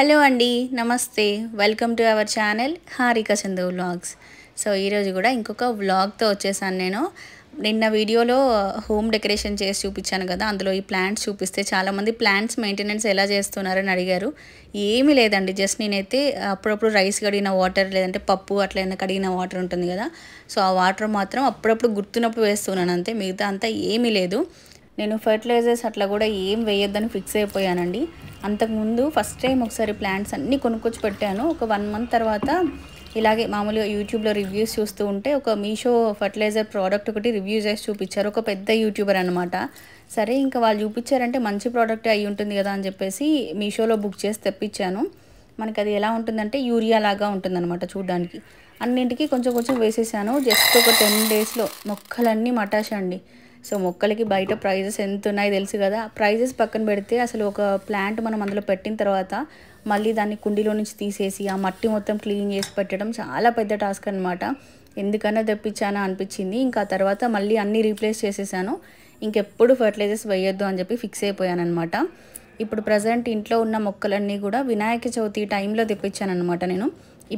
hello అండి నమస్తే welcome to our channel Harika Chandu vlogs so ఈరోజు కూడా ఇంకొక వ్లాగ్తో వచ్చేసాను నేను నిన్న వీడియోలో హోమ్ డెకరేషన్ చేసి చూపించాను కదా అందులో ఈ ప్లాంట్స్ చూపిస్తే చాలామంది ప్లాంట్స్ మెయింటెనెన్స్ ఎలా చేస్తున్నారని అడిగారు ఏమీ లేదండి జస్ట్ నేనైతే అప్పుడప్పుడు రైస్ కడిగిన వాటర్ లేదంటే పప్పు అట్లా ఏదైనా కడిగిన వాటర్ ఉంటుంది కదా సో ఆ వాటర్ మాత్రం అప్పుడప్పుడు గుర్తున్నప్పుడు వేస్తున్నాను అంతే మిగతా అంతా ఏమీ లేదు నేను ఫర్టిలైజర్స్ అట్లా కూడా ఏం వేయొద్దని ఫిక్స్ అయిపోయానండి అంతకుముందు ఫస్ట్ టైం ఒకసారి ప్లాంట్స్ అన్నీ కొనుక్కొచ్చి పెట్టాను ఒక వన్ మంత్ తర్వాత ఇలాగే మామూలుగా యూట్యూబ్లో రివ్యూస్ చూస్తూ ఉంటే ఒక మీషో ఫర్టిలైజర్ ప్రోడక్ట్ ఒకటి రివ్యూ చేసి చూపించారు ఒక పెద్ద యూట్యూబర్ అనమాట సరే ఇంకా వాళ్ళు చూపించారంటే మంచి ప్రోడక్ట్ అయి ఉంటుంది కదా అని చెప్పేసి మీషోలో బుక్ చేసి తెప్పించాను మనకి అది ఎలా ఉంటుందంటే యూరియా లాగా అనమాట చూడడానికి అన్నింటికి కొంచెం కొంచెం వేసేసాను జస్ట్ ఒక టెన్ డేస్లో మొక్కలన్నీ మటాష అండి సో మొక్కలకి బయట ప్రైజెస్ ఎంత ఉన్నాయో తెలుసు కదా ప్రైజెస్ పక్కన పెడితే అసలు ఒక ప్లాంట్ మనం అందులో పెట్టిన తర్వాత మళ్ళీ దాన్ని కుండీలో నుంచి తీసేసి ఆ మట్టి మొత్తం క్లీన్ చేసి పెట్టడం చాలా పెద్ద టాస్క్ అనమాట ఎందుకన్నా తెప్పించానా అనిపించింది ఇంకా తర్వాత మళ్ళీ అన్నీ రీప్లేస్ చేసేసాను ఇంకెప్పుడు ఫర్టిలైజర్స్ వేయొద్దు అని చెప్పి ఫిక్స్ అయిపోయాను అనమాట ఇప్పుడు ప్రజెంట్ ఇంట్లో ఉన్న మొక్కలన్నీ కూడా వినాయక చవితి టైంలో తెప్పించాను అనమాట నేను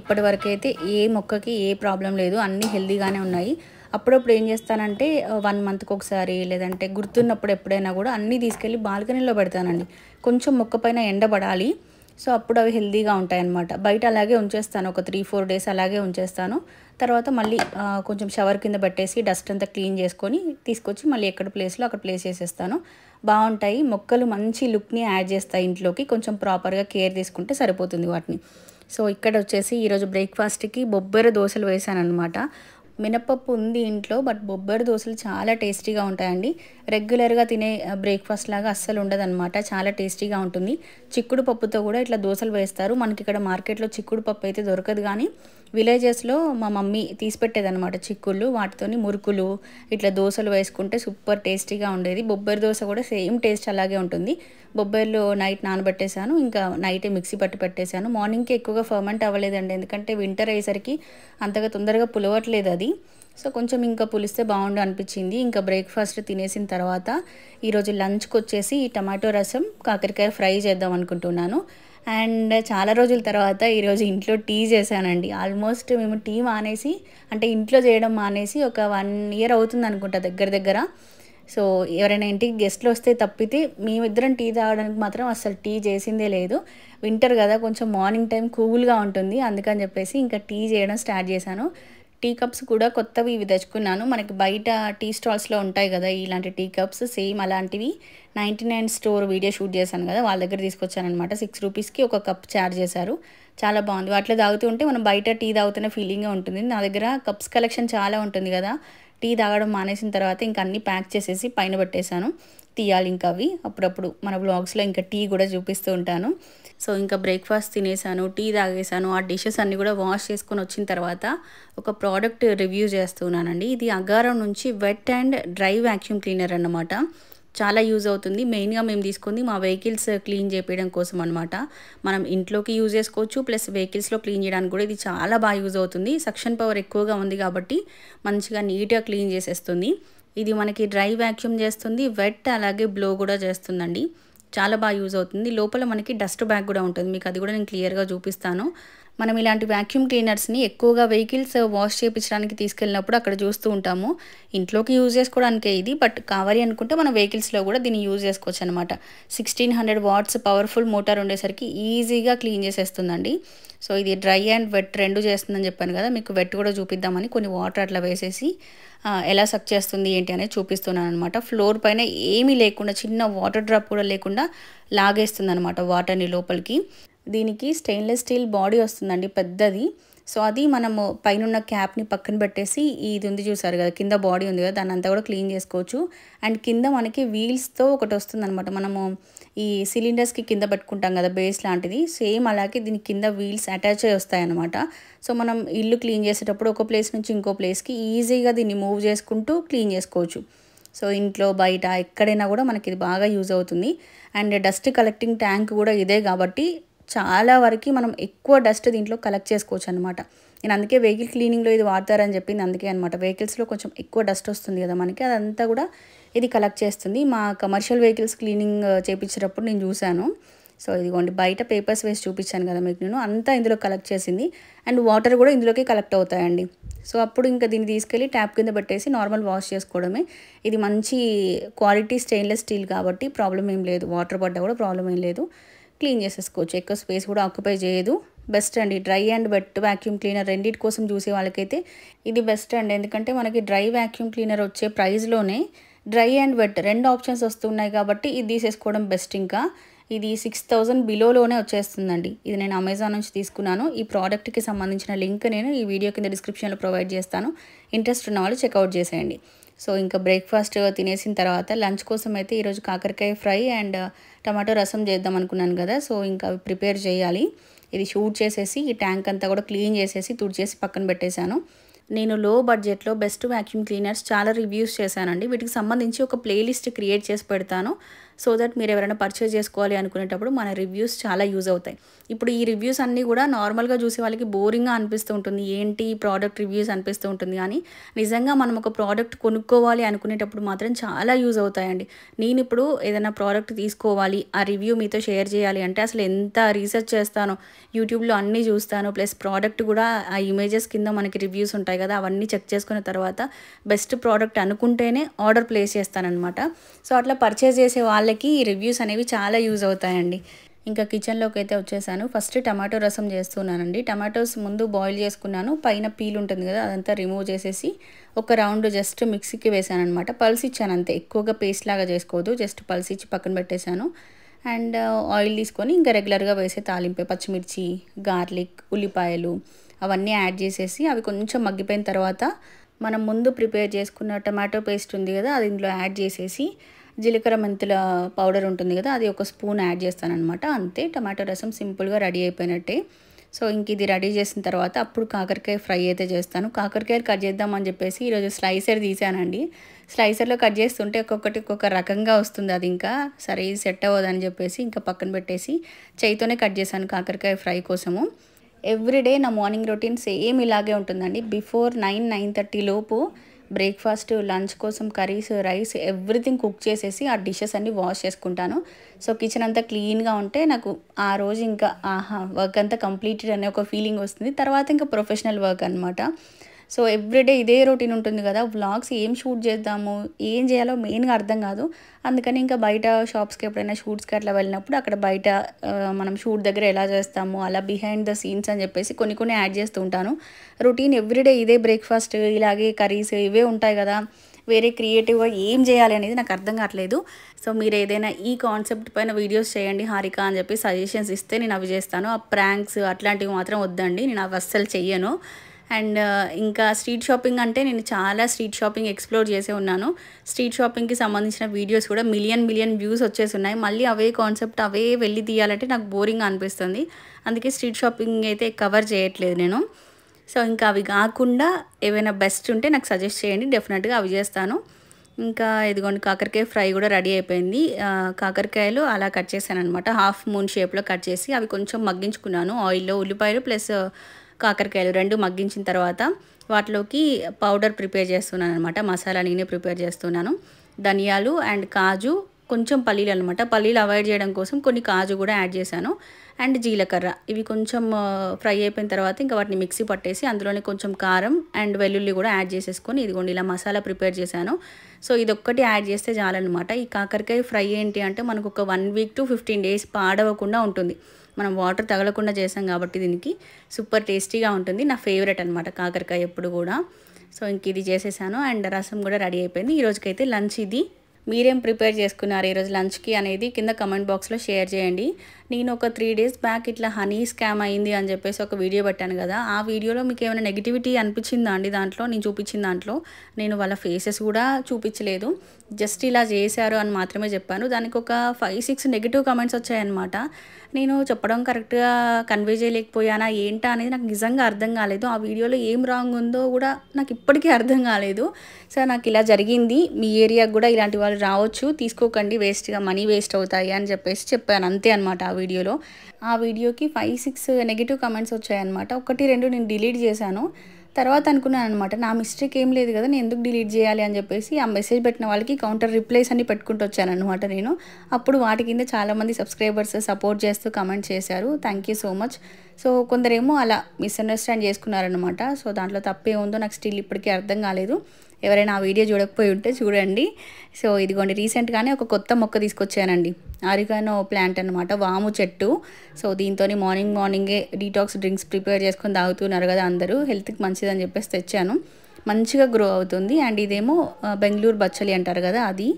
ఇప్పటి ఏ మొక్కకి ఏ ప్రాబ్లం లేదు అన్నీ హెల్దీగానే ఉన్నాయి అప్పుడప్పుడు ఏం చేస్తానంటే వన్ మంత్కి ఒకసారి లేదంటే గుర్తున్నప్పుడు ఎప్పుడైనా కూడా అన్నీ తీసుకెళ్ళి బాల్కనీలో పెడతానండి కొంచెం మొక్క పైన ఎండబడాలి సో అప్పుడు అవి హెల్దీగా ఉంటాయి బయట అలాగే ఉంచేస్తాను ఒక త్రీ ఫోర్ డేస్ అలాగే ఉంచేస్తాను తర్వాత మళ్ళీ కొంచెం షవర్ కింద పెట్టేసి డస్ట్ అంతా క్లీన్ చేసుకొని తీసుకొచ్చి మళ్ళీ ఎక్కడ ప్లేస్లో అక్కడ ప్లేస్ చేసేస్తాను బాగుంటాయి మొక్కలు మంచి లుక్ని యాడ్ చేస్తాయి ఇంట్లోకి కొంచెం ప్రాపర్గా కేర్ తీసుకుంటే సరిపోతుంది వాటిని సో ఇక్కడ వచ్చేసి ఈరోజు బ్రేక్ఫాస్ట్కి బొబ్బెర దోశలు వేసాను అనమాట మినపప్పు ఉంది ఇంట్లో బట్ బొబ్బరి దోశలు చాలా టేస్టీగా ఉంటాయండి రెగ్యులర్గా తినే బ్రేక్ఫాస్ట్ లాగా అస్సలు ఉండదన్నమాట చాలా టేస్టీగా ఉంటుంది చిక్కుడు పప్పుతో కూడా ఇట్లా దోశలు వేస్తారు మనకి ఇక్కడ మార్కెట్లో చిక్కుడు పప్పు అయితే దొరకదు కానీ విలేజెస్లో మా మమ్మీ తీసిపెట్టేదనమాట చిక్కుళ్ళు వాటితోని మురుకులు ఇట్లా దోశలు వేసుకుంటే సూపర్ టేస్టీగా ఉండేది బొబ్బరి దోశ కూడా సేమ్ టేస్ట్ అలాగే ఉంటుంది బొబ్బర్లు నైట్ నానబెట్టేశాను ఇంకా నైటే మిక్సీ పట్టి పెట్టేశాను మార్నింగ్కి ఎక్కువగా ఫర్మెంట్ అవ్వలేదండి ఎందుకంటే వింటర్ అయ్యేసరికి అంతగా తొందరగా పులవట్లేదు అది సో కొంచెం ఇంకా పులిస్తే బాగుండు అనిపించింది ఇంకా బ్రేక్ఫాస్ట్ తినేసిన తర్వాత ఈరోజు లంచ్కి వచ్చేసి ఈ టమాటో రసం కాకరకాయ ఫ్రై చేద్దాం అనుకుంటున్నాను అండ్ చాలా రోజుల తర్వాత ఈరోజు ఇంట్లో టీ చేశానండి ఆల్మోస్ట్ మేము టీ మానేసి అంటే ఇంట్లో చేయడం మానేసి ఒక వన్ ఇయర్ అవుతుంది అనుకుంటా దగ్గర దగ్గర సో ఎవరైనా ఇంటికి గెస్ట్లు వస్తే తప్పితే మేమిద్దరం టీ తాగడానికి మాత్రం అసలు టీ చేసిందే లేదు వింటర్ కదా కొంచెం మార్నింగ్ టైం కూల్గా ఉంటుంది అందుకని చెప్పేసి ఇంకా టీ చేయడం స్టార్ట్ చేశాను టీ కప్స్ కూడా కొత్తవి ఇవి తెచ్చుకున్నాను మనకి బయట టీ స్టాల్స్లో ఉంటాయి కదా ఇలాంటి టీ కప్స్ సేమ్ అలాంటివి ninety nine store video shoot చేశాను కదా వాళ్ళ దగ్గర తీసుకొచ్చాను అనమాట సిక్స్ రూపీస్కి ఒక కప్ ఛార్జ్ చేశారు చాలా బాగుంది అట్లా తాగుతూ ఉంటే మనం బయట టీ తాగుతున్న ఫీలింగే ఉంటుంది నా దగ్గర కప్స్ కలెక్షన్ చాలా ఉంటుంది కదా టీ తాగడం మానేసిన తర్వాత ఇంకా అన్నీ ప్యాక్ చేసేసి పైన పెట్టేశాను తీయాలి ఇంకా అవి అప్పుడప్పుడు మన బ్లాగ్స్లో ఇంకా టీ కూడా చూపిస్తూ ఉంటాను సో ఇంకా బ్రేక్ఫాస్ట్ తినేసాను టీ తాగేసాను ఆ డిషెస్ అన్నీ కూడా వాష్ చేసుకొని వచ్చిన తర్వాత ఒక ప్రోడక్ట్ రివ్యూ చేస్తున్నానండి ఇది అగారం నుంచి wet and dry vacuum cleaner అనమాట చాలా యూజ్ అవుతుంది మెయిన్గా మేము తీసుకుంది మా వెహికల్స్ క్లీన్ చేయడం కోసం అనమాట మనం ఇంట్లోకి యూజ్ చేసుకోవచ్చు ప్లస్ వెహికల్స్లో క్లీన్ చేయడానికి కూడా ఇది చాలా బాగా యూజ్ అవుతుంది సక్షన్ పవర్ ఎక్కువగా ఉంది కాబట్టి మంచిగా నీట్గా క్లీన్ చేసేస్తుంది ఇది మనకి డ్రై వ్యాక్యూమ్ చేస్తుంది వెట్ అలాగే బ్లో కూడా చేస్తుందండి చాలా బాగా యూజ్ అవుతుంది లోపల మనకి డస్ట్ బ్యాగ్ కూడా ఉంటుంది మీకు అది కూడా నేను క్లియర్గా చూపిస్తాను మనం ఇలాంటి వ్యాక్యూమ్ క్లీనర్స్ని ఎక్కువగా వెహికల్స్ వాష్ uh, చేయించడానికి తీసుకెళ్ళినప్పుడు అక్కడ చూస్తూ ఉంటాము ఇంట్లోకి యూజ్ చేసుకోవడానికే ఇది బట్ కావాలి అనుకుంటే మన వెహికల్స్లో కూడా దీన్ని యూజ్ చేసుకోవచ్చు అనమాట sixteen hundred watts powerful motor ఉండేసరికి ఈజీగా క్లీన్ చేసేస్తుందండి సో ఇది డ్రై అండ్ వెట్ రెండు చేస్తుందని చెప్పాను కదా మీకు వెట్ కూడా చూపిద్దామని కొన్ని వాటర్ అట్లా వేసేసి ఎలా సక్ చేస్తుంది ఏంటి అనేది చూపిస్తున్నాను అనమాట ఫ్లోర్ పైన ఏమీ లేకుండా చిన్న వాటర్ డ్రాప్ కూడా లేకుండా లాగేస్తుంది అనమాట వాటర్ని లోపలికి దీనికి స్టెయిన్లెస్ స్టీల్ బాడీ వస్తుందండి పెద్దది సో అది మనము పైన క్యాప్ని పక్కన పెట్టేసి ఇది ఉంది చూసారు కదా కింద బాడీ ఉంది కదా దాన్ని అంతా కూడా క్లీన్ చేసుకోవచ్చు అండ్ కింద మనకి వీల్స్తో ఒకటి వస్తుంది అనమాట మనము ఈ సిలిండర్స్కి కింద పెట్టుకుంటాం కదా బేస్ లాంటిది సేమ్ అలాగే దీని కింద వీల్స్ అటాచ్ అయి వస్తాయన్నమాట సో మనం ఇల్లు క్లీన్ చేసేటప్పుడు ఒక ప్లేస్ నుంచి ఇంకో ప్లేస్కి ఈజీగా దీన్ని మూవ్ చేసుకుంటూ క్లీన్ చేసుకోవచ్చు సో ఇంట్లో బయట ఎక్కడైనా కూడా మనకి ఇది బాగా యూజ్ అవుతుంది అండ్ డస్ట్ కలెక్టింగ్ ట్యాంక్ కూడా ఇదే కాబట్టి చాలా వరకు మనం ఎక్కువ డస్ట్ దీంట్లో కలెక్ట్ చేసుకోవచ్చు అనమాట నేను అందుకే వెహికల్ క్లీనింగ్లో ఇది వాడతారని చెప్పింది అందుకే అనమాట వెహికల్స్లో కొంచెం ఎక్కువ డస్ట్ వస్తుంది కదా మనకి అదంతా కూడా ఇది కలెక్ట్ చేస్తుంది మా కమర్షియల్ వెహికల్స్ క్లీనింగ్ చేయించేటప్పుడు నేను చూశాను సో ఇదిగోండి బయట పేపర్స్ వేసి చూపించాను కదా మీకు నేను అంతా ఇందులో కలెక్ట్ చేసింది అండ్ వాటర్ కూడా ఇందులోకి కలెక్ట్ అవుతాయండి సో అప్పుడు ఇంకా దీన్ని తీసుకెళ్ళి ట్యాప్ కింద పెట్టేసి నార్మల్ వాష్ చేసుకోవడమే ఇది మంచి క్వాలిటీ స్టెయిన్లెస్ స్టీల్ కాబట్టి ప్రాబ్లం ఏం లేదు వాటర్ పడ్డా కూడా ప్రాబ్లం ఏం లేదు క్లీన్ చేసేసుకోవచ్చు ఎక్కువ స్పేస్ కూడా ఆక్యుపై చేయదు బెస్ట్ అండి dry and wet vacuum cleaner రెండింటి కోసం చూసే వాళ్ళకైతే ఇది బెస్ట్ అండి ఎందుకంటే మనకి డ్రై వ్యాక్యూమ్ క్లీనర్ వచ్చే ప్రైస్లోనే డ్రై అండ్ వెట్ రెండు ఆప్షన్స్ వస్తున్నాయి కాబట్టి ఇది తీసేసుకోవడం బెస్ట్ ఇంకా ఇది సిక్స్ థౌజండ్ బిలోలోనే వచ్చేస్తుందండి ఇది నేను అమెజాన్ నుంచి తీసుకున్నాను ఈ ప్రోడక్ట్కి సంబంధించిన లింక్ నేను ఈ వీడియో కింద డిస్క్రిప్షన్లో ప్రొవైడ్ చేస్తాను ఇంట్రెస్ట్ ఉన్న వాళ్ళు చెక్అవుట్ చేసేయండి సో ఇంకా బ్రేక్ఫాస్ట్ తినేసిన తర్వాత లంచ్ కోసం అయితే ఈరోజు కాకరకాయ ఫ్రై అండ్ టమాటో రసం చేద్దాం అనుకున్నాను కదా సో ఇంకా ప్రిపేర్ చేయాలి ఇది షూట్ చేసేసి ఈ ట్యాంక్ అంతా కూడా క్లీన్ చేసేసి తుడిచేసి పక్కన పెట్టేశాను నేను లో బడ్జెట్లో బెస్ట్ వ్యాక్యూమ్ క్లీనర్స్ చాలా రివ్యూస్ చేశానండి వీటికి సంబంధించి ఒక ప్లేలిస్ట్ క్రియేట్ చేసి పెడతాను సో దట్ మీరు ఎవరైనా పర్చేజ్ చేసుకోవాలి అనుకునేటప్పుడు మన రివ్యూస్ చాలా యూజ్ అవుతాయి ఇప్పుడు ఈ రివ్యూస్ అన్నీ కూడా నార్మల్గా చూసే వాళ్ళకి బోరింగ్గా అనిపిస్తూ ఉంటుంది ఏంటి ప్రోడక్ట్ రివ్యూస్ అనిపిస్తూ ఉంటుంది కానీ నిజంగా మనం ఒక ప్రోడక్ట్ కొనుక్కోవాలి అనుకునేటప్పుడు మాత్రం చాలా యూజ్ అవుతాయండి నేను ఇప్పుడు ఏదైనా ప్రోడక్ట్ తీసుకోవాలి ఆ రివ్యూ మీతో షేర్ చేయాలి అంటే అసలు ఎంత రీసెర్చ్ చేస్తానో యూట్యూబ్లో అన్నీ చూస్తాను ప్లస్ ప్రోడక్ట్ కూడా ఆ ఇమేజెస్ కింద మనకి రివ్యూస్ ఉంటాయి కదా అవన్నీ చెక్ చేసుకున్న తర్వాత బెస్ట్ ప్రోడక్ట్ అనుకుంటేనే ఆర్డర్ ప్లేస్ అనమాట సో అట్లా పర్చేజ్ చేసే వాళ్ళు వాళ్ళకి ఈ రివ్యూస్ అనేవి చాలా యూజ్ అవుతాయండి ఇంకా కిచెన్లోకి అయితే వచ్చేసాను ఫస్ట్ టమాటో రసం చేస్తున్నానండి టమాటోస్ ముందు బాయిల్ చేసుకున్నాను పైన పీల్ ఉంటుంది కదా అదంతా రిమూవ్ చేసేసి ఒక రౌండ్ జస్ట్ మిక్సీకి వేసాను అనమాట పల్స్ ఇచ్చాను అంతే ఎక్కువగా పేస్ట్ లాగా చేసుకోవద్దు జస్ట్ పల్స్ ఇచ్చి పక్కన పెట్టేశాను అండ్ ఆయిల్ uh, తీసుకొని ఇంకా రెగ్యులర్గా వేసే తాలింపే పచ్చిమిర్చి గార్లిక్ ఉల్లిపాయలు అవన్నీ యాడ్ చేసేసి అవి కొంచెం మగ్గిపోయిన తర్వాత మనం ముందు ప్రిపేర్ చేసుకున్న టమాటో పేస్ట్ ఉంది కదా అది ఇందులో యాడ్ చేసేసి జీలకర్ర మెంతుల పౌడర్ ఉంటుంది కదా అది ఒక స్పూన్ యాడ్ చేస్తానమాట అంతే టమాటో రసం సింపుల్గా రెడీ అయిపోయినట్టే సో ఇంక ఇది రెడీ చేసిన తర్వాత అప్పుడు కాకరకాయ ఫ్రై అయితే చేస్తాను కాకరకాయలు కట్ చేద్దామని చెప్పేసి ఈరోజు స్లైసర్ తీసానండి స్లైసర్లో కట్ చేస్తుంటే ఒక్కొక్కటి ఒక్కొక్క రకంగా వస్తుంది అది ఇంకా సరే ఇది సెట్ అవ్వదని చెప్పేసి ఇంకా పక్కన పెట్టేసి చేయితోనే కట్ చేశాను కాకరకాయ ఫ్రై కోసము ఎవ్రీడే నా మార్నింగ్ రొటీన్ సేమ్ ఇలాగే ఉంటుందండి బిఫోర్ నైన్ నైన్ థర్టీ లోపు బ్రేక్ఫాస్ట్ లంచ్ కోసం కర్రీస్ రైస్ ఎవ్రీథింగ్ కుక్ చేసేసి ఆ డిషెస్ అన్నీ వాష్ చేసుకుంటాను సో కిచెన్ అంతా క్లీన్గా ఉంటే నాకు ఆ రోజు ఇంకా ఆహా వర్క్ అంతా కంప్లీటెడ్ అనే ఒక ఫీలింగ్ వస్తుంది తర్వాత ఇంకా ప్రొఫెషనల్ వర్క్ అనమాట సో ఎవ్రీడే ఇదే రొటీన్ ఉంటుంది కదా వ్లాగ్స్ ఏం షూట్ చేద్దాము ఏం చేయాలో మెయిన్గా అర్థం కాదు అందుకని ఇంకా బయట షాప్స్కి ఎప్పుడైనా షూట్స్కి అట్లా వెళ్ళినప్పుడు అక్కడ బయట మనం షూట్ దగ్గర ఎలా చేస్తాము అలా బిహైండ్ ద సీన్స్ అని చెప్పేసి కొన్ని కొన్ని యాడ్ చేస్తూ ఉంటాను రొటీన్ ఎవ్రీడే ఇదే బ్రేక్ఫాస్ట్ ఇలాగే కర్రీస్ ఇవే ఉంటాయి కదా వేరే క్రియేటివ్గా ఏం చేయాలి అనేది నాకు అర్థం కావట్లేదు సో మీరు ఏదైనా ఈ కాన్సెప్ట్ పైన వీడియోస్ చేయండి హారిక అని చెప్పి సజెషన్స్ ఇస్తే నేను అవి చేస్తాను ఆ ప్రాంక్స్ అట్లాంటివి మాత్రం వద్దండి నేను అవి అస్సలు చెయ్యను అండ్ ఇంకా స్ట్రీట్ షాపింగ్ అంటే నేను చాలా స్ట్రీట్ షాపింగ్ ఎక్స్ప్లోర్ చేసే ఉన్నాను స్ట్రీట్ షాపింగ్కి సంబంధించిన వీడియోస్ కూడా మిలియన్ మిలియన్ వ్యూస్ వచ్చేసి ఉన్నాయి మళ్ళీ అవే కాన్సెప్ట్ అవే వెళ్ళి తీయాలంటే నాకు బోరింగ్ అనిపిస్తుంది అందుకే స్ట్రీట్ షాపింగ్ అయితే కవర్ చేయట్లేదు నేను సో ఇంకా అవి కాకుండా ఏవైనా బెస్ట్ ఉంటే నాకు సజెస్ట్ చేయండి డెఫినెట్గా అవి చేస్తాను ఇంకా ఇదిగోండి కాకరకాయ ఫ్రై కూడా రెడీ అయిపోయింది కాకరకాయలు అలా కట్ చేశాను అనమాట హాఫ్ మూన్ షేప్లో కట్ చేసి అవి కొంచెం మగ్గించుకున్నాను ఆయిల్లో ఉల్లిపాయలు ప్లస్ కాకరకాయలు రెండు మగ్గించిన తర్వాత వాటిలోకి పౌడర్ ప్రిపేర్ చేస్తున్నాను అనమాట మసాలా నేనే ప్రిపేర్ చేస్తున్నాను ధనియాలు అండ్ కాజు కొంచెం పల్లీలు అనమాట పల్లీలు అవాయిడ్ చేయడం కోసం కొన్ని కాజు కూడా యాడ్ చేశాను అండ్ జీలకర్ర ఇవి కొంచెం ఫ్రై అయిపోయిన తర్వాత ఇంకా వాటిని మిక్సీ పట్టేసి అందులోనే కొంచెం కారం అండ్ వెల్లుల్లి కూడా యాడ్ చేసేసుకొని ఇదిగోండి ఇలా మసాలా ప్రిపేర్ చేశాను సో ఇదొక్కటి యాడ్ చేస్తే చాలనమాట ఈ కాకరకాయ ఫ్రై ఏంటి అంటే మనకు ఒక one week to fifteen days పాడవకుండా ఉంటుంది మనం వాటర్ తగలకుండా చేసాం కాబట్టి దీనికి సూపర్ టేస్టీగా ఉంటుంది నా ఫేవరెట్ అనమాట కాకరకాయ ఎప్పుడు కూడా సో ఇంక ఇది చేసేసాను అండ్ రసం కూడా రెడీ అయిపోయింది ఈ రోజుకైతే లంచ్ ఇది మీరేం ప్రిపేర్ చేసుకున్నారు ఈరోజు లంచ్కి అనేది కింద కమెంట్ బాక్స్లో షేర్ చేయండి నేను ఒక త్రీ డేస్ బ్యాక్ ఇట్లా హనీ స్కామ్ అయింది అని చెప్పేసి ఒక వీడియో పెట్టాను కదా ఆ వీడియోలో మీకు ఏమైనా నెగిటివిటీ అనిపించిందా అండి దాంట్లో నేను చూపించిన దాంట్లో నేను వాళ్ళ ఫేసెస్ కూడా చూపించలేదు జస్ట్ ఇలా చేశారు అని మాత్రమే చెప్పాను దానికి ఒక ఫైవ్ సిక్స్ నెగిటివ్ కమెంట్స్ వచ్చాయన్నమాట నేను చెప్పడం కరెక్ట్గా కన్వే చేయలేకపోయానా ఏంటా అనేది నాకు నిజంగా అర్థం కాలేదు ఆ వీడియోలో ఏం రాంగ్ ఉందో కూడా నాకు ఇప్పటికీ అర్థం కాలేదు సార్ నాకు ఇలా జరిగింది మీ ఏరియాకు కూడా ఇలాంటి వాళ్ళు రావచ్చు తీసుకోకండి వేస్ట్గా మనీ వేస్ట్ అవుతాయి అని చెప్పేసి చెప్పాను అంతే అనమాట వీడియోలో ఆ వీడియోకి ఫైవ్ సిక్స్ నెగిటివ్ కమెంట్స్ వచ్చాయన్నమాట ఒకటి రెండు నేను డిలీట్ చేశాను తర్వాత అనుకున్నాను అనమాట నా మిస్టేక్ ఏం లేదు కదా నేను ఎందుకు డిలీట్ చేయాలి అని చెప్పేసి ఆ మెసేజ్ పెట్టిన వాళ్ళకి కౌంటర్ రిప్లైస్ అని పెట్టుకుంటూ వచ్చాను అనమాట నేను అప్పుడు వాటి కింద చాలామంది సబ్స్క్రైబర్స్ సపోర్ట్ చేస్తూ కమెంట్ చేశారు thank you so much so కొందరేమో అలా మిస్అండర్స్టాండ్ చేసుకున్నారనమాట సో దాంట్లో తప్పే ఉందో నాకు స్టిల్ ఇప్పటికీ అర్థం కాలేదు ఎవరైనా ఆ వీడియో చూడకపోయి ఉంటే చూడండి సో ఇదిగోండి రీసెంట్గానే ఒక కొత్త మొక్క తీసుకొచ్చానండి ఆరికానో ప్లాంట్ అనమాట వాము చెట్టు సో దీంతో మార్నింగ్ మార్నింగే డీటాక్స్ డ్రింక్స్ ప్రిపేర్ చేసుకొని తాగుతున్నారు కదా అందరూ హెల్త్కి మంచిదని చెప్పేసి తెచ్చాను మంచిగా గ్రో అవుతుంది అండ్ ఇదేమో బెంగళూరు బచ్చలి అంటారు కదా అది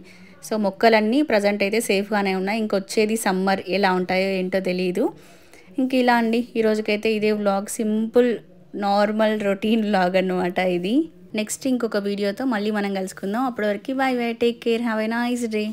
సో మొక్కలన్నీ ప్రజెంట్ అయితే సేఫ్గానే ఉన్నాయి ఇంకొచ్చేది సమ్మర్ ఎలా ఉంటాయో ఏంటో తెలియదు ఇంక ఇలా అండి ఈరోజుకైతే ఇదే vlog simple normal routine vlog అనమాట ఇది నెక్స్ట్ ఇంకొక వీడియోతో మళ్ళీ మనం కలుసుకుందాం అప్పటివరకు bye bye take care have a nice day